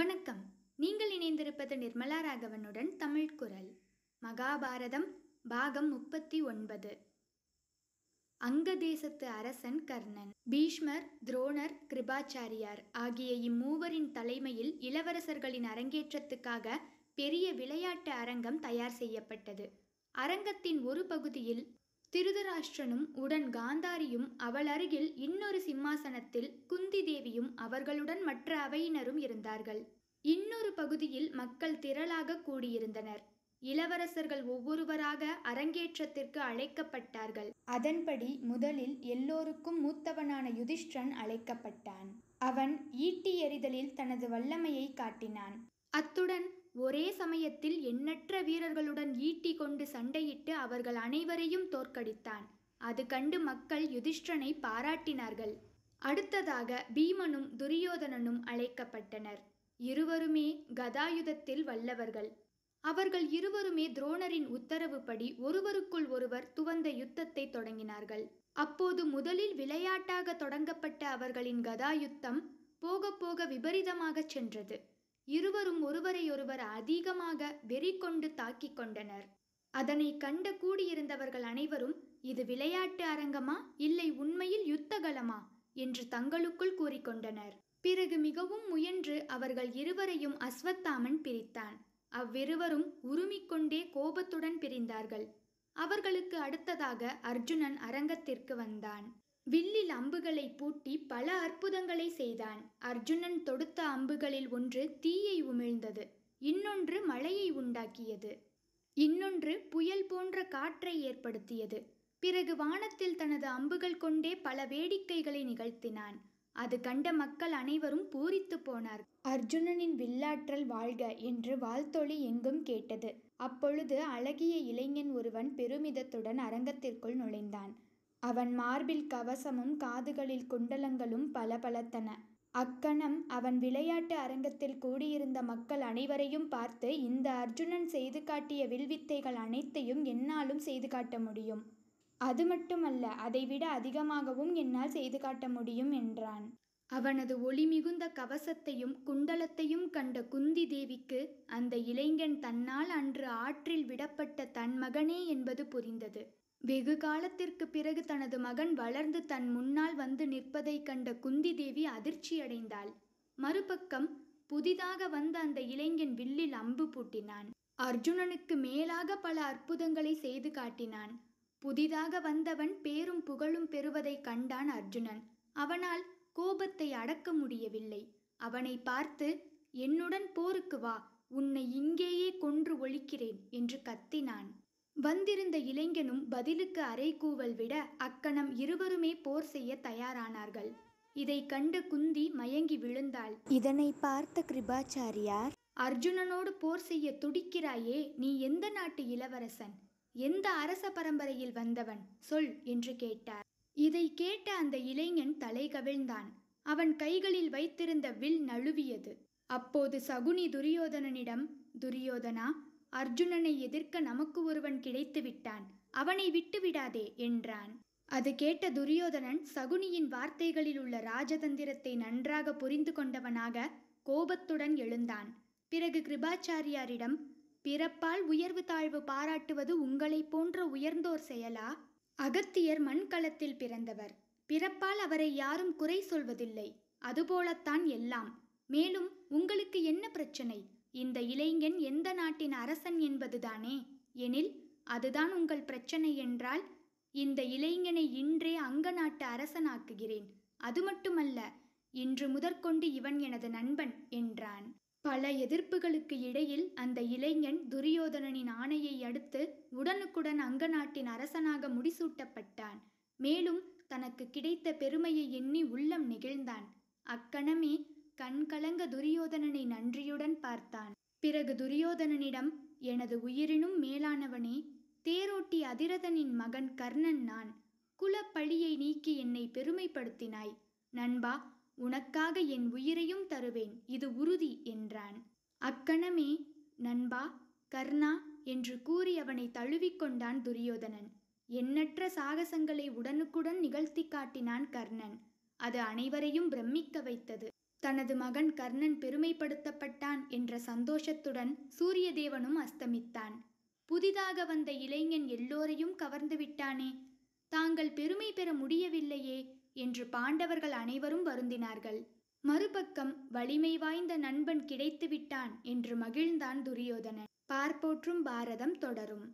வணக்கம் நீங்கள் இணைந்திருப்பது நிர்மலா ராகவனுடன் தமிழ் குரல் மகாபாரதம் பாகம் முப்பத்தி ஒன்பது அங்க தேசத்து அரசன் கர்ணன் பீஷ்மர் துரோணர் கிருபாச்சாரியார் ஆகிய இம்மூவரின் தலைமையில் இளவரசர்களின் அரங்கேற்றத்துக்காக பெரிய விளையாட்டு அரங்கம் தயார் செய்யப்பட்டது அரங்கத்தின் ஒரு பகுதியில் திருதராஷ்டிரனும் உடன் காந்தாரியும் அவளருகில் இன்னொரு சிம்மாசனத்தில் குந்தி தேவியும் அவர்களுடன் மற்ற அவையினரும் இருந்தார்கள் இன்னொரு பகுதியில் மக்கள் திரளாக கூடியிருந்தனர் இளவரசர்கள் ஒவ்வொருவராக அரங்கேற்றத்திற்கு அழைக்கப்பட்டார்கள் அதன்படி முதலில் எல்லோருக்கும் மூத்தவனான யுதிஷ்டன் அழைக்கப்பட்டான் அவன் ஈட்டி எறிதலில் தனது வல்லமையை காட்டினான் அத்துடன் ஒரே சமயத்தில் எண்ணற்ற வீரர்களுடன் ஈட்டி கொண்டு சண்டையிட்டு அவர்கள் அனைவரையும் தோற்கடித்தான் அது கண்டு மக்கள் யுதிஷ்டனை பாராட்டினார்கள் அடுத்ததாக பீமனும் துரியோதனனும் அழைக்கப்பட்டனர் இருவருமே கதாயுதத்தில் வல்லவர்கள் அவர்கள் இருவருமே துரோணரின் உத்தரவுப்படி ஒருவருக்குள் ஒருவர் துவந்த யுத்தத்தை தொடங்கினார்கள் அப்போது முதலில் விளையாட்டாக தொடங்கப்பட்ட அவர்களின் கதாயுத்தம் போக போக விபரீதமாகச் சென்றது இருவரும் ஒருவரையொருவர் அதிகமாக வெறி கொண்டு தாக்கிக் கொண்டனர் அதனை கண்ட கூடியிருந்தவர்கள் அனைவரும் இது விளையாட்டு அரங்கமா இல்லை உண்மையில் யுத்தகலமா என்று தங்களுக்குள் கூறிக்கொண்டனர் பிறகு மிகவும் முயன்று அவர்கள் இருவரையும் அஸ்வத்தாமன் பிரித்தான் அவ்விருவரும் உருமிக்கொண்டே கோபத்துடன் பிரிந்தார்கள் அவர்களுக்கு அடுத்ததாக அர்ஜுனன் அரங்கத்திற்கு வந்தான் வில்லில் அம்புகளை பூட்டி பல அற்புதங்களை செய்தான் அர்ஜுனன் தொடுத்த அம்புகளில் ஒன்று தீயை உமிழ்ந்தது இன்னொன்று மழையை உண்டாக்கியது இன்னொன்று புயல் போன்ற காற்றை ஏற்படுத்தியது பிறகு வானத்தில் தனது அம்புகள் கொண்டே பல வேடிக்கைகளை நிகழ்த்தினான் அது கண்ட மக்கள் அனைவரும் பூரித்து போனார் அர்ஜுனனின் வில்லாற்றல் வாழ்க என்று வாழ்த்தொளி எங்கும் கேட்டது அப்பொழுது அழகிய இளைஞன் ஒருவன் பெருமிதத்துடன் அரங்கத்திற்குள் நுழைந்தான் அவன் மார்பில் கவசமும் காதுகளில் குண்டலங்களும் பளபளத்தன அக்கணம் அவன் விளையாட்டு அரங்கத்தில் கூடியிருந்த மக்கள் அனைவரையும் பார்த்து இந்த அர்ஜுனன் செய்து காட்டிய வில்வித்தைகள் அனைத்தையும் என்னாலும் செய்து காட்ட முடியும் அது மட்டுமல்ல அதைவிட அதிகமாகவும் என்னால் செய்து காட்ட முடியும் என்றான் அவனது ஒளி மிகுந்த கவசத்தையும் குண்டலத்தையும் கண்ட குந்தி தேவிக்கு அந்த இளைஞன் தன்னால் அன்று ஆற்றில் விடப்பட்ட தன் மகனே என்பது புரிந்தது வெகு காலத்திற்கு பிறகு தனது மகன் வளர்ந்து தன் முன்னால் வந்து நிற்பதைக் கண்ட குந்தி தேவி அதிர்ச்சியடைந்தாள் மறுபக்கம் புதிதாக வந்த அந்த இளைஞன் வில்லில் அம்பு பூட்டினான் அர்ஜுனனுக்கு மேலாக பல அற்புதங்களை செய்து காட்டினான் புதிதாக வந்தவன் பேரும் புகழும் பெறுவதை கண்டான் அர்ஜுனன் அவனால் கோபத்தை அடக்க முடியவில்லை அவனை பார்த்து என்னுடன் போருக்கு வா உன்னை இங்கேயே கொன்று ஒழிக்கிறேன் என்று கத்தினான் வந்திருந்த இளைஞனும் பதிலுக்கு கூவல் விட அக்கணம் இருவருமே போர் செய்ய தயாரானார்கள் இதை கண்டு குந்தி மயங்கி விழுந்தாள் இதனை பார்த்த கிருபாச்சாரியார் அர்ஜுனனோடு போர் செய்ய துடிக்கிறாயே நீ எந்த நாட்டு இளவரசன் எந்த அரச பரம்பரையில் வந்தவன் சொல் என்று கேட்டார் இதை கேட்ட அந்த இளைஞன் தலை கவிழ்ந்தான் அவன் கைகளில் வைத்திருந்த வில் நழுவியது அப்போது சகுனி துரியோதனனிடம் துரியோதனா அர்ஜுனனை எதிர்க்க நமக்கு ஒருவன் கிடைத்து விட்டான் அவனை விட்டுவிடாதே என்றான் அது கேட்ட துரியோதனன் சகுனியின் வார்த்தைகளில் உள்ள ராஜதந்திரத்தை நன்றாக புரிந்து கொண்டவனாக கோபத்துடன் எழுந்தான் பிறகு கிருபாச்சாரியாரிடம் பிறப்பால் உயர்வு தாழ்வு பாராட்டுவது உங்களைப் போன்ற உயர்ந்தோர் செயலா அகத்தியர் மண்கலத்தில் பிறந்தவர் பிறப்பால் அவரை யாரும் குறை சொல்வதில்லை அதுபோலத்தான் எல்லாம் மேலும் உங்களுக்கு என்ன பிரச்சனை இந்த இளைஞன் எந்த நாட்டின் அரசன் என்பதுதானே எனில் அதுதான் உங்கள் பிரச்சனை என்றால் இந்த இளைஞனை இன்றே அங்க நாட்டு அரசனாக்குகிறேன் அது மட்டுமல்ல இன்று முதற்கொண்டு இவன் எனது நண்பன் என்றான் பல எதிர்ப்புகளுக்கு இடையில் அந்த இளைஞன் துரியோதனனின் ஆணையை அடுத்து உடனுக்குடன் அங்க நாட்டின் அரசனாக முடிசூட்டப்பட்டான் மேலும் தனக்கு கிடைத்த பெருமையை எண்ணி உள்ளம் நெகிழ்ந்தான் அக்கணமே கண் கலங்க துரியோதனனை நன்றியுடன் பார்த்தான் பிறகு துரியோதனனிடம் எனது உயிரினும் மேலானவனே தேரோட்டி அதிரதனின் மகன் கர்ணன் நான் குலப்பழியை நீக்கி என்னை பெருமைப்படுத்தினாய் நண்பா உனக்காக என் உயிரையும் தருவேன் இது உறுதி என்றான் அக்கணமே நண்பா கர்ணா என்று கூறி அவனை தழுவிக்கொண்டான் துரியோதனன் எண்ணற்ற சாகசங்களை உடனுக்குடன் நிகழ்த்தி காட்டினான் கர்ணன் அது அனைவரையும் பிரமிக்க வைத்தது தனது மகன் கர்ணன் பெருமைப்படுத்தப்பட்டான் என்ற சந்தோஷத்துடன் சூரியதேவனும் அஸ்தமித்தான் புதிதாக வந்த இளைஞன் எல்லோரையும் கவர்ந்து விட்டானே தாங்கள் பெருமை பெற முடியவில்லையே என்று பாண்டவர்கள் அனைவரும் வருந்தினார்கள் மறுபக்கம் வலிமை வாய்ந்த நண்பன் கிடைத்து விட்டான் என்று மகிழ்ந்தான் துரியோதனன் பார்ப்போற்றும் பாரதம் தொடரும்